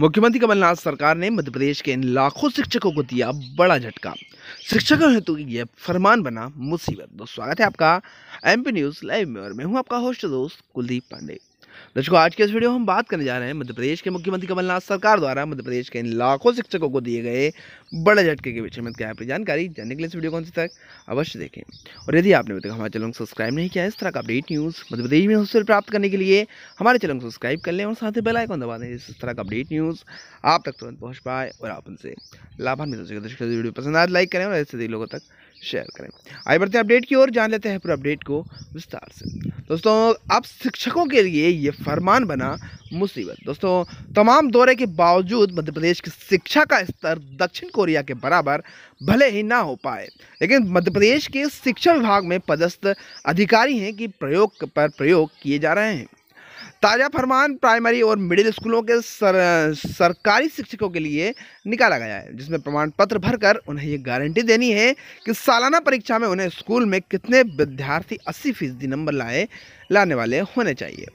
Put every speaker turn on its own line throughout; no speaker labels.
मुख्यमंत्री कमलनाथ सरकार ने मध्य प्रदेश के इन लाखों शिक्षकों को दिया बड़ा झटका शिक्षकों हेतु यह फरमान बना मुसीबत दोस्त तो स्वागत है आपका एमपी न्यूज़ लाइव में और मैं हूं आपका होस्ट दोस्त कुलदीप पांडे दर्शकों आज के इस वीडियो हम बात करने जा रहे हैं मध्य प्रदेश के मुख्यमंत्री कमलनाथ सरकार द्वारा मध्य प्रदेश के इन लाखों शिक्षकों को दिए गए बड़े झटके के विषय में क्या आपकी जानकारी जानने के लिए इस वीडियो को तक अवश्य देखें और यदि आपने अभी तक हमारे चैनल को सब्सक्राइब नहीं किया इस तरह का अपडेट न्यूज़ मध्य प्रदेश में हॉस्टल प्राप्त करने के लिए हमारे चैनल को सब्सक्राइब कर लें और साथ ही बेलाइकॉन दबा दें इस तरह का अपडेट न्यूज़ आप तक तुरंत पहुँच पाए और आप उनसे लाभान्वित हो सके दर्शकों वीडियो पसंद आए तो लाइक करें और ऐसे लोगों तक शेयर करें आइए बढ़ते हैं अपडेट की ओर जान लेते हैं पूरा अपडेट को विस्तार से दोस्तों अब शिक्षकों के लिए ये फरमान बना मुसीबत दोस्तों तमाम दौरे के बावजूद मध्य प्रदेश की शिक्षा का स्तर दक्षिण कोरिया के बराबर भले ही ना हो पाए लेकिन मध्य प्रदेश के शिक्षा विभाग में पदस्थ अधिकारी हैं कि प्रयोग पर प्रयोग किए जा रहे हैं ताज़ा फरमान प्राइमरी और मिडिल स्कूलों के सर, सरकारी शिक्षकों के लिए निकाला गया है जिसमें प्रमाण पत्र भरकर उन्हें ये गारंटी देनी है कि सालाना परीक्षा में उन्हें स्कूल में कितने विद्यार्थी अस्सी फीसदी नंबर लाए लाने वाले होने चाहिए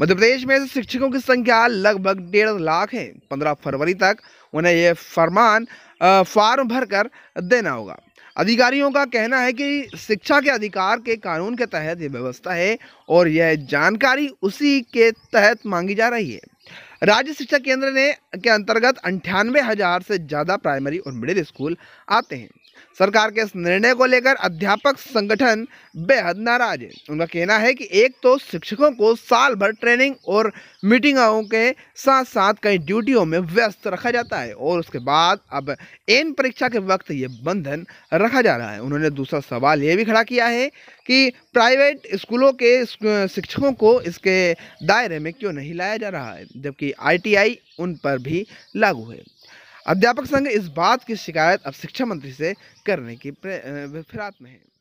मध्य प्रदेश में शिक्षकों की संख्या लगभग डेढ़ लाख है पंद्रह फरवरी तक उन्हें यह फरमान फार्म भरकर देना होगा अधिकारियों का कहना है कि शिक्षा के अधिकार के कानून के तहत ये व्यवस्था है और यह जानकारी उसी के तहत मांगी जा रही है राज्य शिक्षा केंद्र ने के अंतर्गत अंठानवे हज़ार से ज़्यादा प्राइमरी और मिडिल स्कूल आते हैं सरकार के इस निर्णय को लेकर अध्यापक संगठन बेहद नाराज है उनका कहना है कि एक तो शिक्षकों को साल भर ट्रेनिंग और मीटिंगों के साथ साथ कई ड्यूटियों में व्यस्त रखा जाता है और उसके बाद अब एन परीक्षा के वक्त ये बंधन रखा जा रहा है उन्होंने दूसरा सवाल ये भी खड़ा किया है कि प्राइवेट स्कूलों के शिक्षकों को इसके दायरे में क्यों नहीं लाया जा रहा है जबकि आईटीआई उन पर भी लागू है अध्यापक संघ इस बात की शिकायत अब शिक्षा मंत्री से करने की फिरात में है